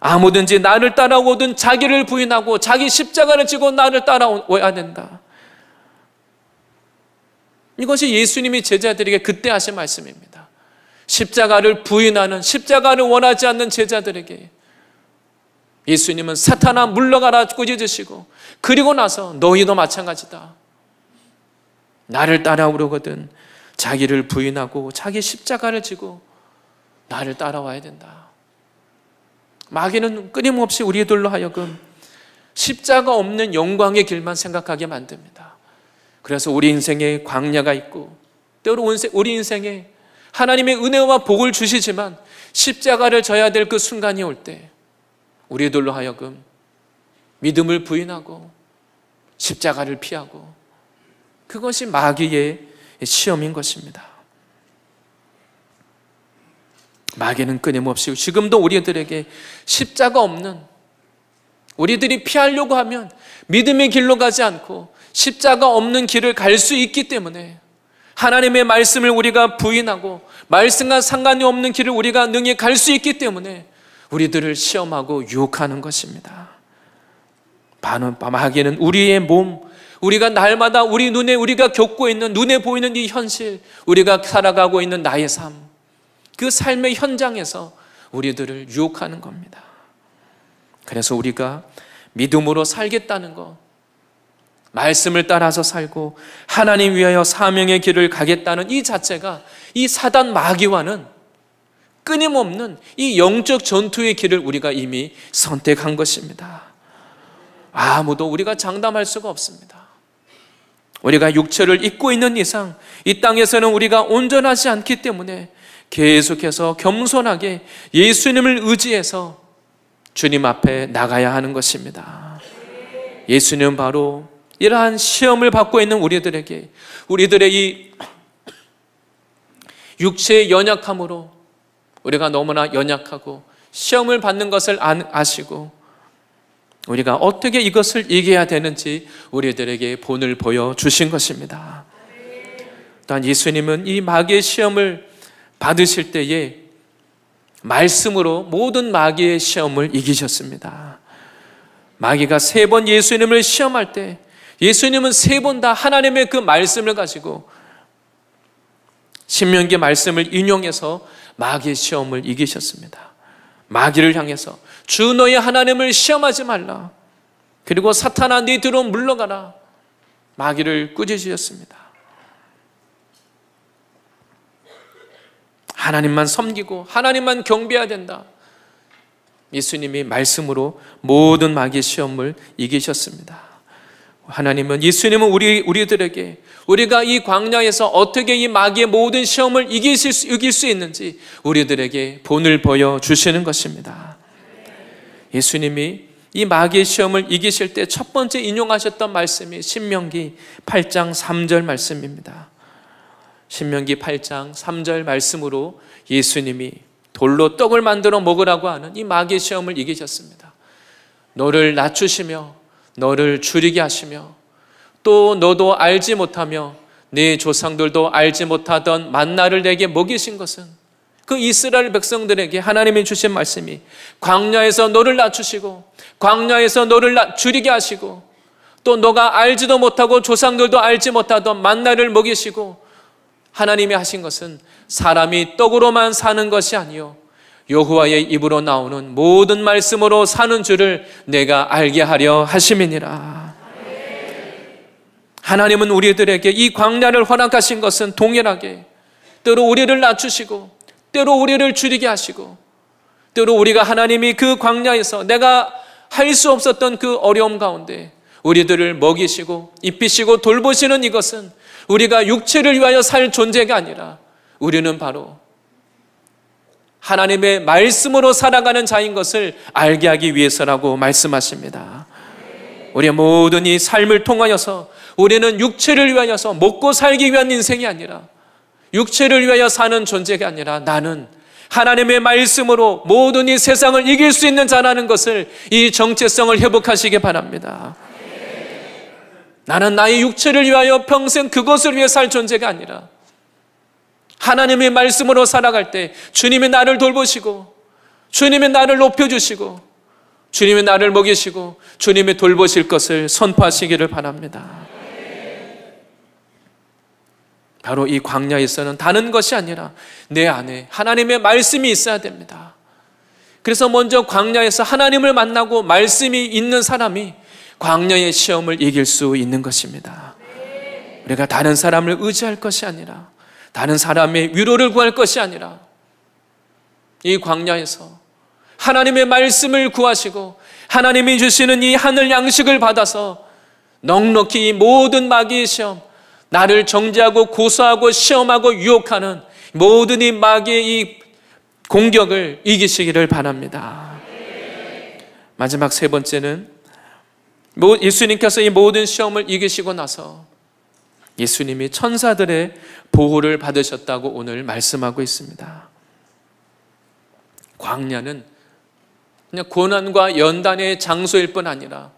아무든지 나를 따라오든 자기를 부인하고 자기 십자가를 지고 나를 따라와야 된다. 이것이 예수님이 제자들에게 그때 하신 말씀입니다. 십자가를 부인하는 십자가를 원하지 않는 제자들에게 예수님은 사탄아 물러가라 꾸짖으시고 그리고 나서 너희도 마찬가지다. 나를 따라오려거든 자기를 부인하고 자기 십자가를 지고 나를 따라와야 된다. 마귀는 끊임없이 우리들로 하여금 십자가 없는 영광의 길만 생각하게 만듭니다. 그래서 우리 인생에 광야가 있고 때로 우리 인생에 하나님의 은혜와 복을 주시지만 십자가를 져야 될 그 순간이 올 때 우리들로 하여금 믿음을 부인하고 십자가를 피하고 그것이 마귀의 시험인 것입니다. 마귀는 끊임없이 지금도 우리들에게 십자가 없는 우리들이 피하려고 하면 믿음의 길로 가지 않고 십자가 없는 길을 갈 수 있기 때문에 하나님의 말씀을 우리가 부인하고 말씀과 상관이 없는 길을 우리가 능히 갈 수 있기 때문에 우리들을 시험하고 유혹하는 것입니다. 반응하기는 우리의 몸, 우리가 날마다 우리 눈에 우리가 겪고 있는 눈에 보이는 이 현실, 우리가 살아가고 있는 나의 삶, 그 삶의 현장에서 우리들을 유혹하는 겁니다. 그래서 우리가 믿음으로 살겠다는 것, 말씀을 따라서 살고 하나님 위하여 사명의 길을 가겠다는 이 자체가 이 사단 마귀와는 끊임없는 이 영적 전투의 길을 우리가 이미 선택한 것입니다. 아무도 우리가 장담할 수가 없습니다. 우리가 육체를 입고 있는 이상 이 땅에서는 우리가 온전하지 않기 때문에 계속해서 겸손하게 예수님을 의지해서 주님 앞에 나가야 하는 것입니다. 예수님 바로 이러한 시험을 받고 있는 우리들에게 우리들의 이 육체의 연약함으로 우리가 너무나 연약하고 시험을 받는 것을 아시고 우리가 어떻게 이것을 이겨야 되는지 우리들에게 본을 보여 주신 것입니다. 또한 예수님은 이 마귀의 시험을 받으실 때에 말씀으로 모든 마귀의 시험을 이기셨습니다. 마귀가 세 번 예수님을 시험할 때 예수님은 세 번 다 하나님의 그 말씀을 가지고 신명기 말씀을 인용해서 마귀의 시험을 이기셨습니다. 마귀를 향해서 주 너의 하나님을 시험하지 말라. 그리고 사탄아 네 뒤로 물러가라. 마귀를 꾸짖으셨습니다. 하나님만 섬기고 하나님만 경배해야 된다. 예수님이 말씀으로 모든 마귀 시험을 이기셨습니다. 하나님은 예수님은 우리 우리들에게 우리가 이 광야에서 어떻게 이 마귀의 모든 시험을 이길 수, 이길 수 있는지 우리들에게 본을 보여 주시는 것입니다. 예수님이 이 마귀의 시험을 이기실 때 첫 번째 인용하셨던 말씀이 신명기 8장 3절 말씀입니다. 신명기 8장 3절 말씀으로 예수님이 돌로 떡을 만들어 먹으라고 하는 이 마귀의 시험을 이기셨습니다. 너를 낮추시며 너를 줄이게 하시며 또 너도 알지 못하며 네 조상들도 알지 못하던 만나를 내게 먹이신 것은 그 이스라엘 백성들에게 하나님이 주신 말씀이 광야에서 너를 낮추시고 광야에서 너를 줄이게 하시고 또 너가 알지도 못하고 조상들도 알지 못하던 만나를 먹이시고 하나님이 하신 것은 사람이 떡으로만 사는 것이 아니요 여호와의 입으로 나오는 모든 말씀으로 사는 줄을 내가 알게 하려 하심이니라. 하나님은 우리들에게 이 광야를 허락하신 것은 동일하게 때로 우리를 낮추시고 때로 우리를 줄이게 하시고 때로 우리가 하나님이 그 광야에서 내가 할 수 없었던 그 어려움 가운데 우리들을 먹이시고 입히시고 돌보시는 이것은 우리가 육체를 위하여 살 존재가 아니라 우리는 바로 하나님의 말씀으로 살아가는 자인 것을 알게 하기 위해서라고 말씀하십니다. 우리 모든 이 삶을 통하여서 우리는 육체를 위하여서 먹고 살기 위한 인생이 아니라 육체를 위하여 사는 존재가 아니라 나는 하나님의 말씀으로 모든 이 세상을 이길 수 있는 자라는 것을 이 정체성을 회복하시기 바랍니다. 나는 나의 육체를 위하여 평생 그것을 위해 살 존재가 아니라 하나님의 말씀으로 살아갈 때 주님이 나를 돌보시고 주님의 나를 높여주시고 주님의 나를 먹이시고 주님이 돌보실 것을 선포하시기를 바랍니다. 바로 이 광야에서는 다른 것이 아니라 내 안에 하나님의 말씀이 있어야 됩니다. 그래서 먼저 광야에서 하나님을 만나고 말씀이 있는 사람이 광야의 시험을 이길 수 있는 것입니다. 우리가 다른 사람을 의지할 것이 아니라 다른 사람의 위로를 구할 것이 아니라 이 광야에서 하나님의 말씀을 구하시고 하나님이 주시는 이 하늘 양식을 받아서 넉넉히 모든 마귀의 시험, 나를 정죄하고 고소하고 시험하고 유혹하는 모든 이 마귀의 이 공격을 이기시기를 바랍니다. 마지막 세 번째는 예수님께서 이 모든 시험을 이기시고 나서 예수님이 천사들의 보호를 받으셨다고 오늘 말씀하고 있습니다. 광야는 그냥 고난과 연단의 장소일 뿐 아니라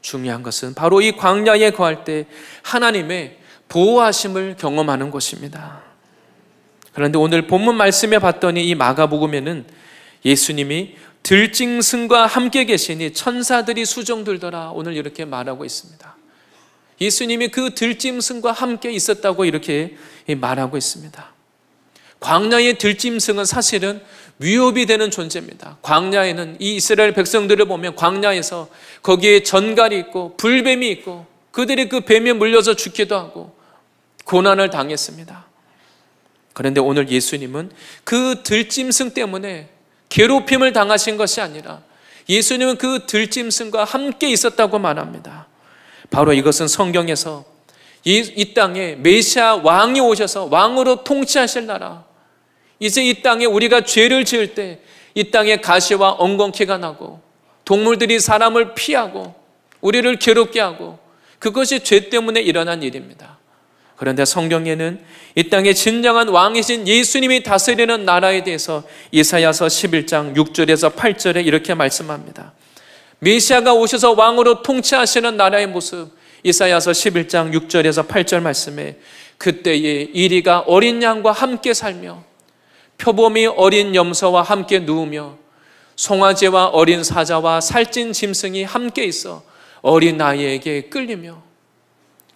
중요한 것은 바로 이 광야에 거할 때 하나님의 보호하심을 경험하는 것입니다. 그런데 오늘 본문 말씀에 봤더니 이 마가복음에는 예수님이 들짐승과 함께 계시니 천사들이 수종 들더라 오늘 이렇게 말하고 있습니다. 예수님이 그 들짐승과 함께 있었다고 이렇게 말하고 있습니다. 광야의 들짐승은 사실은 위협이 되는 존재입니다. 광야에는 이 이스라엘 백성들을 보면 광야에서 거기에 전갈이 있고 불뱀이 있고 그들이 그 뱀에 물려서 죽기도 하고 고난을 당했습니다. 그런데 오늘 예수님은 그 들짐승 때문에 괴롭힘을 당하신 것이 아니라 예수님은 그 들짐승과 함께 있었다고 말합니다. 바로 이것은 성경에서 이, 이 땅에 메시아 왕이 오셔서 왕으로 통치하실 나라. 이제 이 땅에 우리가 죄를 지을 때 이 땅에 가시와 엉겅퀴가 나고 동물들이 사람을 피하고 우리를 괴롭게 하고 그것이 죄 때문에 일어난 일입니다. 그런데 성경에는 이땅에 진정한 왕이신 예수님이 다스리는 나라에 대해서 이사야서 11장 6절에서 8절에 이렇게 말씀합니다. 메시아가 오셔서 왕으로 통치하시는 나라의 모습 이사야서 11장 6절에서 8절 말씀에 그때에 이리가 어린 양과 함께 살며 표범이 어린 염소와 함께 누우며 송아지와 어린 사자와 살찐 짐승이 함께 있어 어린 아이에게 끌리며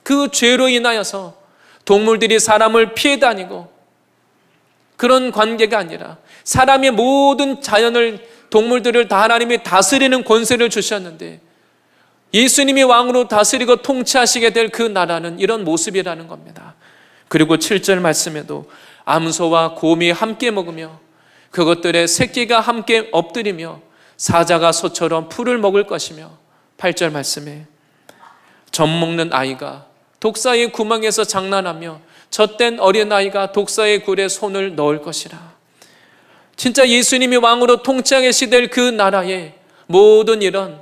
그 죄로 인하여서 동물들이 사람을 피해 다니고 그런 관계가 아니라 사람의 모든 자연을 동물들을 다 하나님이 다스리는 권세를 주셨는데 예수님이 왕으로 다스리고 통치하시게 될 그 나라는 이런 모습이라는 겁니다. 그리고 7절 말씀에도 암소와 곰이 함께 먹으며 그것들의 새끼가 함께 엎드리며 사자가 소처럼 풀을 먹을 것이며 8절 말씀에 젖 먹는 아이가 독사의 구멍에서 장난하며 젖된 어린아이가 독사의 굴에 손을 넣을 것이라. 진짜 예수님이 왕으로 통치하게 시될 그 나라에 모든 이런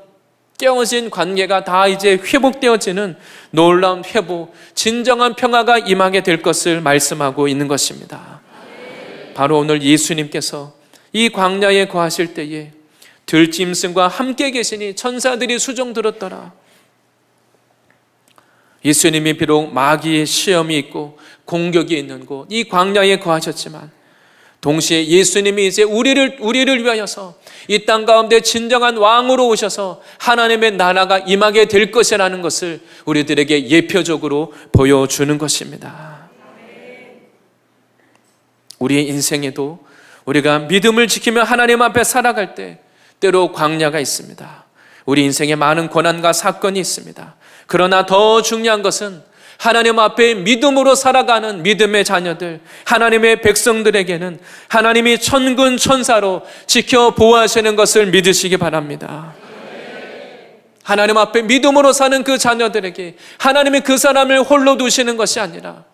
깨어진 관계가 다 이제 회복되어지는 놀라운 회복, 진정한 평화가 임하게 될 것을 말씀하고 있는 것입니다. 바로 오늘 예수님께서 이 광야에 거하실 때에 들짐승과 함께 계시니 천사들이 수종 들었더라. 예수님이 비록 마귀의 시험이 있고 공격이 있는 곳, 이 광야에 거하셨지만 동시에 예수님이 이제 우리를 우리를 위하여서 이 땅 가운데 진정한 왕으로 오셔서 하나님의 나라가 임하게 될 것이라는 것을 우리들에게 예표적으로 보여주는 것입니다. 우리의 인생에도 우리가 믿음을 지키며 하나님 앞에 살아갈 때 때로 광야가 있습니다. 우리 인생에 많은 고난과 사건이 있습니다. 그러나 더 중요한 것은 하나님 앞에 믿음으로 살아가는 믿음의 자녀들, 하나님의 백성들에게는 하나님이 천군 천사로 지켜 보호하시는 것을 믿으시기 바랍니다. 하나님 앞에 믿음으로 사는 그 자녀들에게 하나님이 그 사람을 홀로 두시는 것이 아니라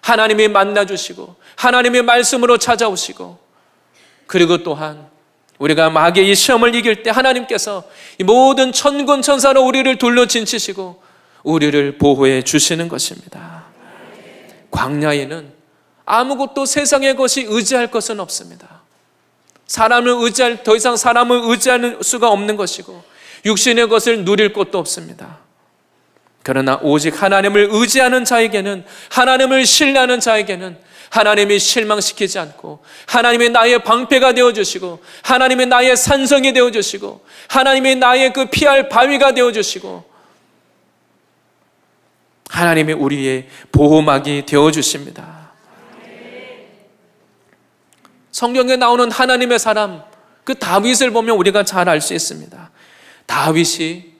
하나님이 만나주시고 하나님의 말씀으로 찾아오시고 그리고 또한 우리가 마귀의 시험을 이길 때 하나님께서 모든 천군 천사로 우리를 둘러진치시고 우리를 보호해 주시는 것입니다. 광야에는 아무것도 세상의 것이 의지할 것은 없습니다. 사람을 의지할, 더 이상 사람을 의지할 수가 없는 것이고, 육신의 것을 누릴 것도 없습니다. 그러나 오직 하나님을 의지하는 자에게는, 하나님을 신뢰하는 자에게는, 하나님이 실망시키지 않고, 하나님이 나의 방패가 되어주시고, 하나님이 나의 산성이 되어주시고, 하나님이 나의 그 피할 바위가 되어주시고, 하나님이 우리의 보호막이 되어 주십니다. 성경에 나오는 하나님의 사람 그 다윗을 보면 우리가 잘 알 수 있습니다. 다윗이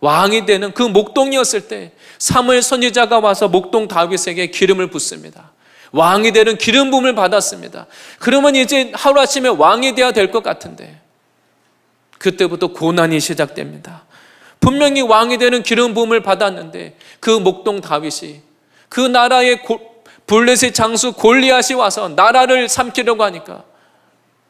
왕이 되는 그 목동이었을 때 사무엘 선지자가 와서 목동 다윗에게 기름을 붓습니다. 왕이 되는 기름 부음을 받았습니다. 그러면 이제 하루아침에 왕이 되어야 될 것 같은데 그때부터 고난이 시작됩니다. 분명히 왕이 되는 기름 부음을 받았는데 그 목동 다윗이 그 나라의 블레셋 장수 골리앗이 와서 나라를 삼키려고 하니까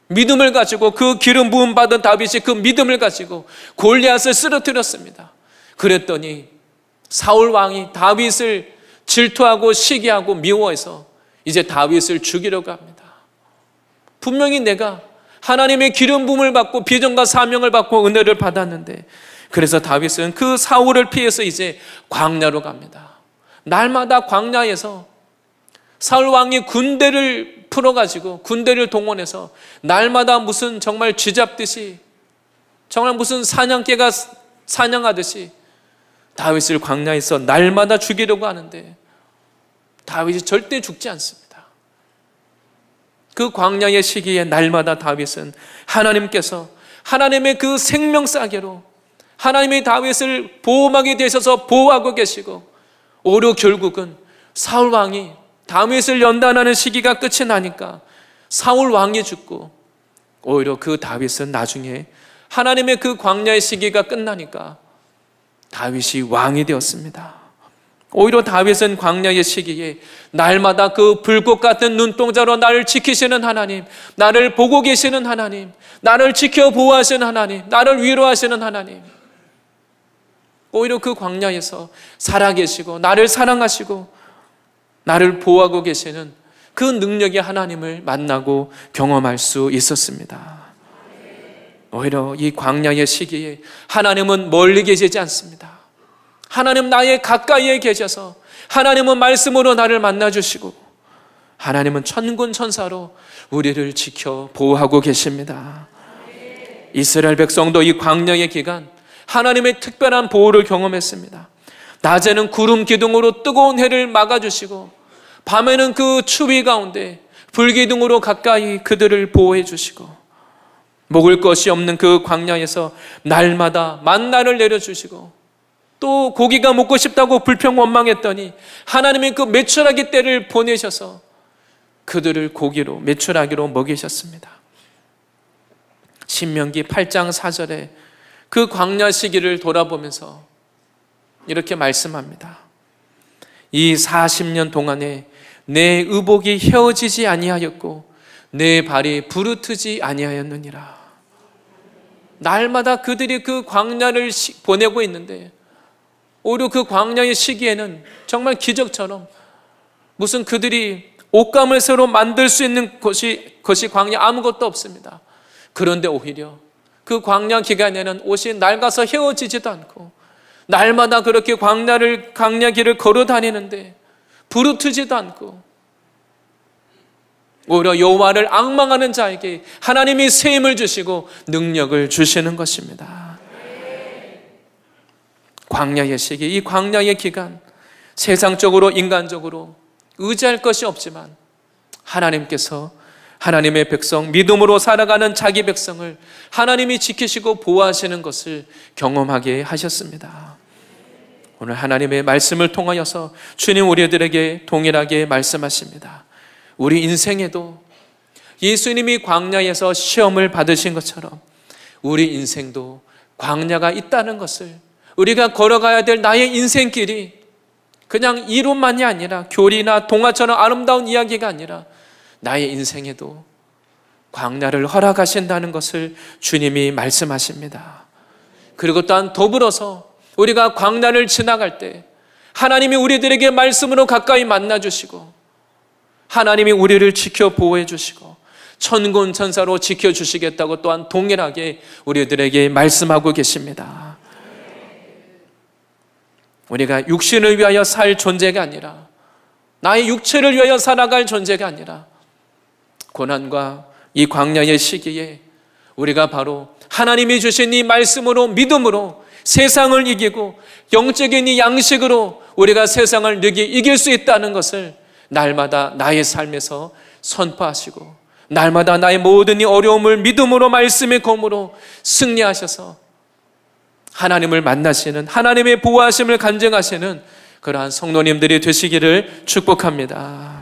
믿음을 가지고 그 기름 부음 받은 다윗이 그 믿음을 가지고 골리앗을 쓰러뜨렸습니다. 그랬더니 사울 왕이 다윗을 질투하고 시기하고 미워해서 이제 다윗을 죽이려고 합니다. 분명히 내가 하나님의 기름 부음을 받고 비전과 사명을 받고 은혜를 받았는데 그래서 다윗은 그 사울을 피해서 이제 광야로 갑니다. 날마다 광야에서 사울 왕이 군대를 풀어 가지고 군대를 동원해서 날마다 무슨 정말 쥐잡듯이 정말 무슨 사냥개가 사냥하듯이 다윗을 광야에서 날마다 죽이려고 하는데 다윗이 절대 죽지 않습니다. 그 광야의 시기에 날마다 다윗은 하나님께서 하나님의 그 생명싸개로 하나님이 다윗을 보호막에 되셔서 보호하고 계시고 오히려 결국은 사울 왕이 다윗을 연단하는 시기가 끝이 나니까 사울 왕이 죽고 오히려 그 다윗은 나중에 하나님의 그 광야의 시기가 끝나니까 다윗이 왕이 되었습니다. 오히려 다윗은 광야의 시기에 날마다 그 불꽃 같은 눈동자로 나를 지키시는 하나님, 나를 보고 계시는 하나님, 나를 지켜 보호하시는 하나님, 나를 위로하시는 하나님, 오히려 그 광야에서 살아계시고 나를 사랑하시고 나를 보호하고 계시는 그 능력의 하나님을 만나고 경험할 수 있었습니다. 오히려 이 광야의 시기에 하나님은 멀리 계시지 않습니다. 하나님 나의 가까이에 계셔서 하나님은 말씀으로 나를 만나주시고 하나님은 천군 천사로 우리를 지켜 보호하고 계십니다. 이스라엘 백성도 이 광야의 기간 하나님의 특별한 보호를 경험했습니다. 낮에는 구름 기둥으로 뜨거운 해를 막아주시고 밤에는 그 추위 가운데 불기둥으로 가까이 그들을 보호해 주시고 먹을 것이 없는 그 광야에서 날마다 만나를 내려주시고 또 고기가 먹고 싶다고 불평 원망했더니 하나님의 그 매출하기 때를 보내셔서 그들을 고기로 매출하기로 먹이셨습니다. 신명기 8장 4절에 그 광야 시기를 돌아보면서 이렇게 말씀합니다. 이 40년 동안에 내 의복이 헤어지지 아니하였고 내 발이 부르트지 아니하였느니라. 날마다 그들이 그 광야를 보내고 있는데 오히려 그 광야의 시기에는 정말 기적처럼 무슨 그들이 옷감을 새로 만들 수 있는 것이, 것이 광야 아무것도 없습니다. 그런데 오히려 그 광야 기간에는 옷이 낡아서 헤어지지도 않고 날마다 그렇게 광야를 광야길을 걸어 다니는데 부르트지도 않고 오히려 여호와를 악망하는 자에게 하나님이 세임을 주시고 능력을 주시는 것입니다. 광야의 시기, 이 광야의 기간 세상적으로 인간적으로 의지할 것이 없지만 하나님께서 하나님의 백성, 믿음으로 살아가는 자기 백성을 하나님이 지키시고 보호하시는 것을 경험하게 하셨습니다. 오늘 하나님의 말씀을 통하여서 주님 우리들에게 동일하게 말씀하십니다. 우리 인생에도 예수님이 광야에서 시험을 받으신 것처럼 우리 인생도 광야가 있다는 것을 우리가 걸어가야 될 나의 인생길이 그냥 이론만이 아니라 교리나 동화처럼 아름다운 이야기가 아니라 나의 인생에도 광야를 허락하신다는 것을 주님이 말씀하십니다. 그리고 또한 더불어서 우리가 광야를 지나갈 때 하나님이 우리들에게 말씀으로 가까이 만나 주시고 하나님이 우리를 지켜 보호해 주시고 천군 천사로 지켜 주시겠다고 또한 동일하게 우리들에게 말씀하고 계십니다. 우리가 육신을 위하여 살 존재가 아니라 나의 육체를 위하여 살아갈 존재가 아니라 고난과 이 광야의 시기에 우리가 바로 하나님이 주신 이 말씀으로 믿음으로 세상을 이기고 영적인 이 양식으로 우리가 세상을 이길 수 있다는 것을 날마다 나의 삶에서 선포하시고 날마다 나의 모든 이 어려움을 믿음으로 말씀의 검으로 승리하셔서 하나님을 만나시는 하나님의 보호하심을 간증하시는 그러한 성도님들이 되시기를 축복합니다.